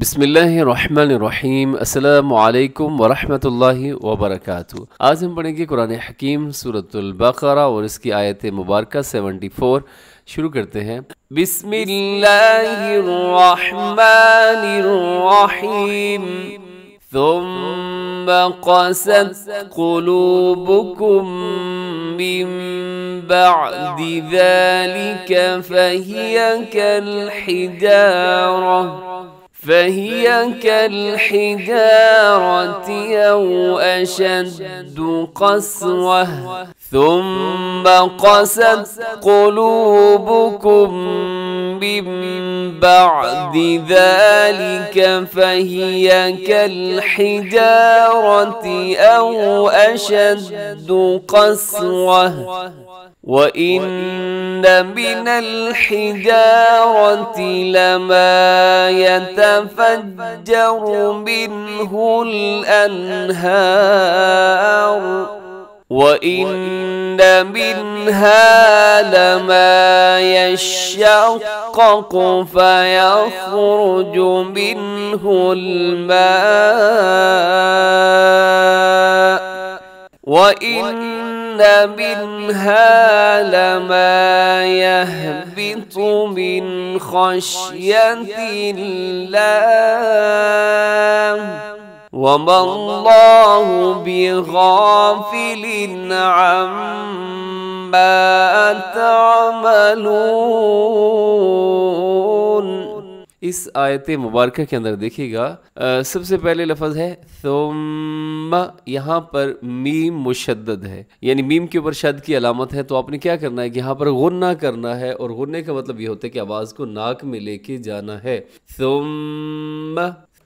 بسم الله الرحمن الرحيم السلام عليكم ورحمة الله وبركاته آج ہم پڑھیں گے قرآن حکیم سورة البقرة اور اس کی آیت مبارکہ 74 شروع کرتے ہیں بسم الله الرحمن الرحيم ثم قست قلوبكم من بعد ذلك فهي كالحجارة فهي كالحجارة أو أشد قسوة ثم قست قلوبكم من بعد ذلك فهي كالحجارة أو أشد قسوة وإن من الحجارة لما يتفجر منه الأنهار وإن منها لما يشقق فيخرج منه الماء وإن منها لما يهبط من خشية الله وما الله بغافل عما تعملون इस आयत मुबारक के अंदर देखिएगा सबसे पहले लफज है तुम यहाँ पर मीम मुशद है यानी मीम के ऊपर शद की अलामत है तो आपने क्या करना है कि यहाँ पर गुन्ना करना है और गुन्ने का मतलब ये होता है कि आवाज़ को नाक में लेके जाना है तुम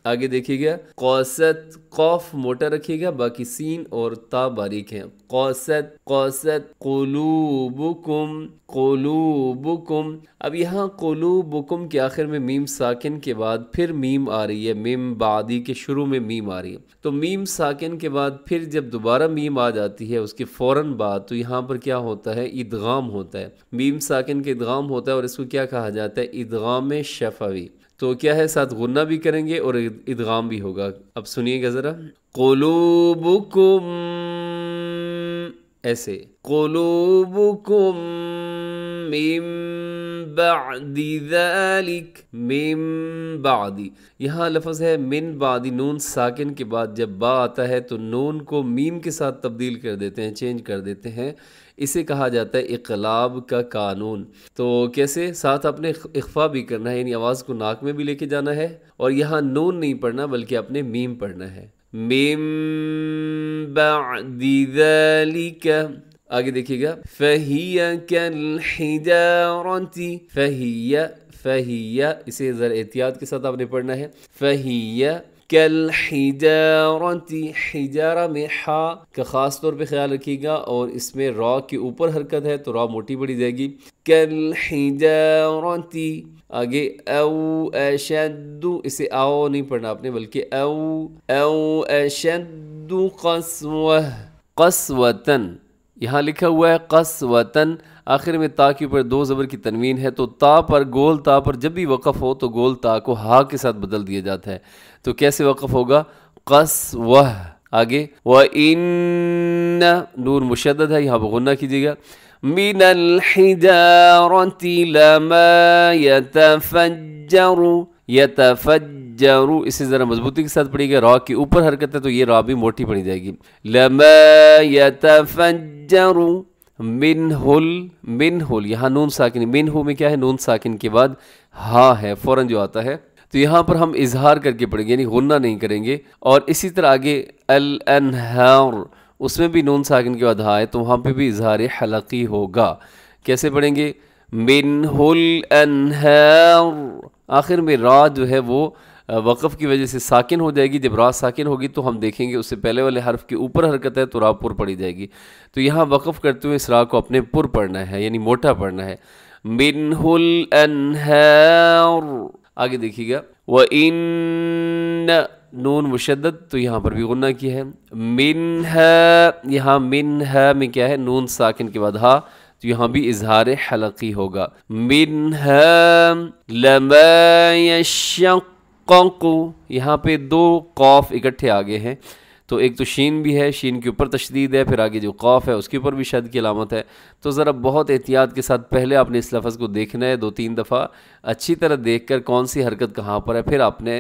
आगे देखिएगा कौसत कौफ मोटा रखिएगा बाकी सीन और ता बारीक है कौसत कौसत कोलूबुकुम कोलूबुकुम अब यहाँ कोलूबुकुम के आखिर में मीम साकिन के बाद फिर मीम आ रही है मीम बादी के शुरू में मीम आ रही है तो मीम साकिन के बाद फिर जब दोबारा मीम आ जाती है उसके फौरन बाद तो यहाँ पर क्या होता है ईदगाम होता है मीम साकिन के ईदगाम होता है और इसको क्या कहा जाता है ईदगाम शफावी तो क्या है साथ गुन्ना भी करेंगे और इदगाम भी होगा अब सुनिएगा ज़रा कोलूबुकुम ऐसे कुलूबुकुम मिम बादी ذلك यहाँ लफज है मिन बादी नून साकिन के बाद जब बा आता है तो नून को मीम के साथ तब्दील कर देते हैं चेंज कर देते हैं इसे कहा जाता है इकलाब का कानून तो कैसे साथ अपने इख्फा भी करना है यानी आवाज़ को नाक में भी लेके जाना है और यहाँ नून नहीं पढ़ना बल्कि अपने मीम पढ़ना है من بعد ذلك فهي كالحجارة گا فہیا اسے ذرا احتیاط کے ساتھ آپ نے پڑھنا ہے فہیا कल हिजारा में हा का ख़ास तौर पे ख्याल रखिएगा और इसमें रॉ के ऊपर हरकत है तो रॉ मोटी पड़ी जाएगी कल हिजारती आगे औ अशद इसे आओ नहीं पढ़ना आपने बल्कि औ औ अशद कसव कसवतन यहाँ लिखा हुआ है कसवतन आखिर में ता के ऊपर दो ज़बर की तनवीन है तो ता पर गोल ता पर जब भी वक़ हो तो गोल ता को हा के साथ बदल दिया जाता है तो कैसे वक़फ़ होगा कस वह आगे व इन नूर मुशद है यहाँ भगना कीजिएगा من इसे ज़रा मजबूती के साथ पढ़ी गई रॉ के ऊपर हरकत है तो ये रॉ भी मोटी पड़ी जाएगी लम यू मिन होल मिन होल यहाँ नून साकिन मिन हो में क्या है नून साकिन के बाद हा है फौरन जो आता है तो यहाँ पर हम इजहार करके पढ़ेंगे यानी गुन्ना नहीं करेंगे और इसी तरह आगे अल हर उसमें भी नून साकिन के बाद हा है तो वहाँ पर भी इजहार हलकी होगा कैसे पढ़ेंगे मिन हुल अनहार आखिर में रा जो है वो वक़फ़ की वजह से साकिन हो जाएगी जब रा साकिन होगी तो हम देखेंगे उससे पहले वाले हर्फ के ऊपर हरकत है तो रा पुर पड़ी जाएगी तो यहाँ वक़फ़ करते हुए इस रा को अपने पुर पढ़ना है यानी मोटा पढ़ना है मिनहुल आगे देखिएगा व इन नून मुशद तो यहाँ पर भी गुना की है मिन है यहाँ मिन है में क्या है नून साकिन के बाद हा तो यहाँ भी इजहार हलकी होगा मिन है लमयशक कौंकू यहाँ पे दो कौफ इकट्ठे आ गए हैं तो एक तो शीन भी है शीन के ऊपर तशदीद है फिर आगे जो कौफ है उसके ऊपर भी शद की अलामत है तो ज़रा बहुत एहतियात के साथ पहले आपने इस लफ्ज़ को देखना है दो तीन दफ़ा अच्छी तरह देख कर कौन सी हरकत कहाँ पर है फिर आपने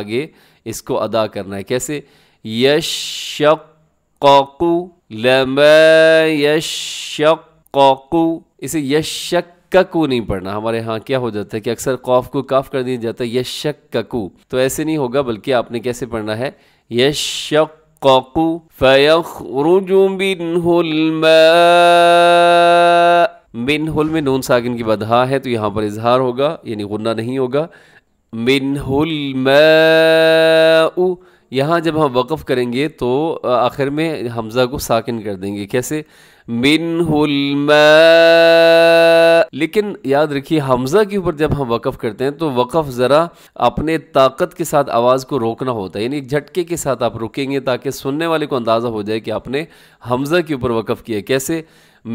आगे इसको अदा करना है कैसे यश यशकू लम यशकू इसे यश ककू नहीं पढ़ना हमारे यहाँ क्या हो जाता है कि अक्सर कौफ को काफ कर दिया जाता है यशक ककू तो ऐसे नहीं होगा बल्कि आपने कैसे पढ़ना है यश ककू फयखरुज बिनहुल मिनहुल में नून सागिन की बदहा है तो यहाँ पर इजहार होगा यानी गुन्ना नहीं होगा मिनहुल यहाँ जब हम वक़ करेंगे तो आखिर में हमज़ा को साकिन कर देंगे कैसे मिन लेकिन याद रखिए हमज़ा के ऊपर जब हम वक़ करते हैं तो वक़ ज़रा अपने ताकत के साथ आवाज़ को रोकना होता है यानी एक झटके के साथ आप रुकेंगे ताकि सुनने वाले को अंदाज़ा हो जाए कि आपने हमज़ा के ऊपर वक़ किया कैसे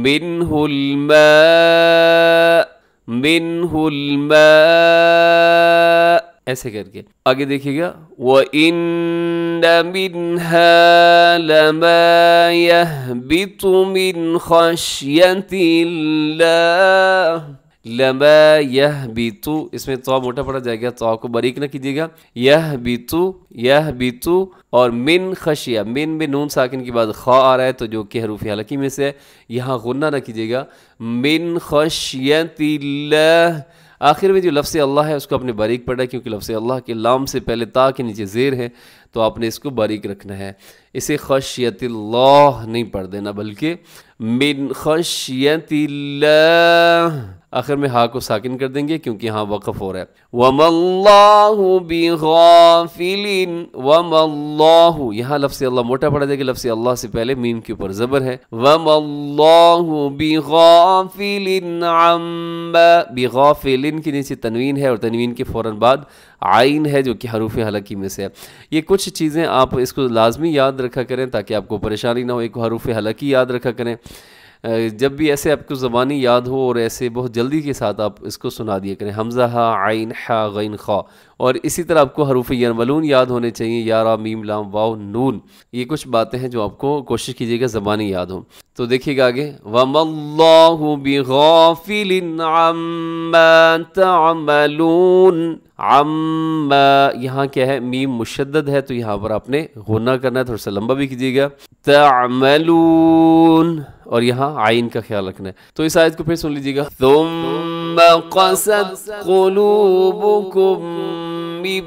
मिन मिन ऐसे करके आगे देखिएगा व इन खशियतिल्ला लमा यह बीतु इसमें तो मोटा पड़ा जाएगा तो को बारीक ना कीजिएगा यह बीतु यह बीतु और मिन खशिया मिन में नून साकिन के बाद खा आ रहा है तो जो कि हरूफ हालांकि में से यहाँ गुन्ना ना कीजिएगा मिन खशियतिल्लाह आखिर में जो लफ्स अल्लाह है उसको अपने बारीक पढ़ा क्योंकि लफ्स अल्लाह के लाम से पहले ता के नीचे ज़ेर है तो आपने इसको बारीक रखना है इसे खशियत नहीं पढ़ देना बल्कि मिन खशियत आखिर में हा को साकिन कर देंगे क्योंकि यहाँ वक़फ़ हो रहा है वमल्लाफिलिन वमल्लाहु यहाँ लफ्स अल्लाह मोटा पड़ा जाएगा लफ्स अल्लाह से पहले मीम के ऊपर ज़बर है वमल्लाहु बिगाफिलिन बिगाफिलिन के नीचे तनवीन है और तनवीन के फौरन बाद आइन है जो कि हरूफ हलकी में से है ये कुछ चीज़ें आप इसको लाजमी याद रखा करें ताकि आपको परेशानी ना हो एक हरूफ हलकी याद रखा करें जब भी ऐसे आपको ज़बानी याद हो और ऐसे बहुत जल्दी के साथ आप इसको सुना दिया करें हमज़ा हा आइन हा गैन खा और इसी तरह आपको हरूफ यनवलून याद होने चाहिए यारा मीम लाम वाओ नून ये कुछ बातें हैं जो आपको कोशिश कीजिएगा ज़बानी याद हो तो देखिएगा आगे वमल्लाफ़िलून अम यहाँ क्या है मीम मुशद है तो यहाँ पर आपने गुना करना है थोड़ा सा लंबा भी कीजिएगा تعملون اور یہاں عین کا خیال رکھنا ہے تو اس آیت کو پھر سن لیجئے گا ثم قصد قلوبكم من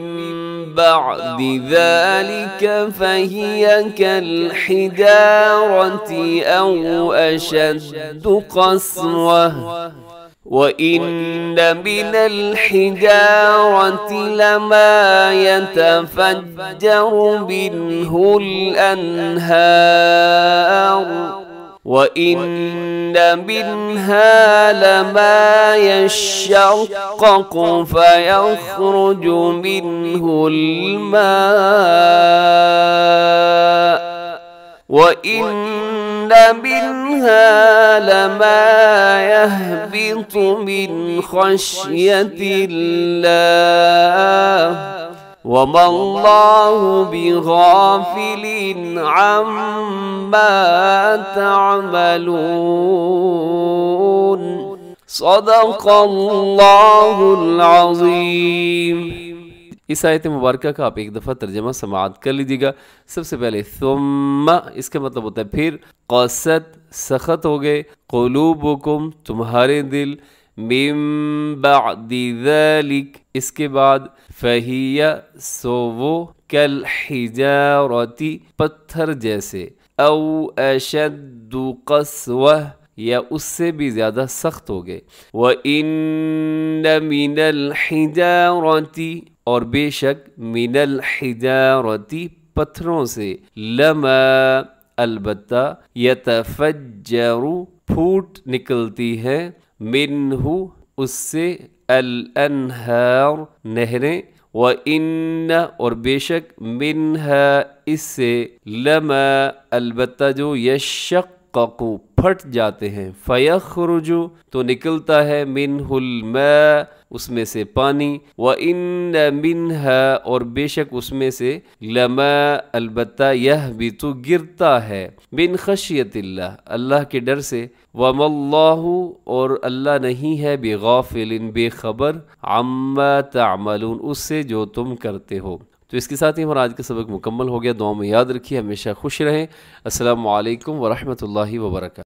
بعد ذلك فهي كالحجارة أو أشد قسوة وإن من الحجارة لما يتفجر منه الأنهار وإن منها لما يشقق فيخرج منه الماء وإن منها لما يهبط من خشية الله وما الله بغافل عما تعملون صدق الله العظيم इस आयत मुबारक का आप एक दफ़ा तर्जमा समाप्त कर लीजिएगा सबसे पहले सुम्मा इसका मतलब होता है फिर कौसत सख्त हो गए कलूबुकुम तुम्हारे दिल मिम्बादिक इसके बाद फहिया सो वो कल हिजा पत्थर जैसे औ अशद वह या उससे भी ज़्यादा सख्त हो गए व इन मिनल हिजारती और बेशक मीनल हिजारती पत्थरों से लम अलबत्ता यतफजरू फूट निकलती है मिनहु उससे अल अनहार नहरें व इन और बेशक मिनहा इससे लम अलबत्ता जो यशक यशक्कू फट जाते हैं फ़यखरुजु तो निकलता है मिन हुल उसमें से पानी व इन मिन है और बेशक उसमें से लम अलबत् यह भी तो गिरता है बिन खशियत अल्लाह के डर से वमल्लाहु और अल्लाह नहीं है बेगाफिल बेखबर अम्मा तमलून उससे जो तुम करते हो तो इसके साथ ही हमारा आज का सबक मुकम्मल हो गया दुआ में याद रखिए हमेशा खुश रहें असलकम वरहमल वर्क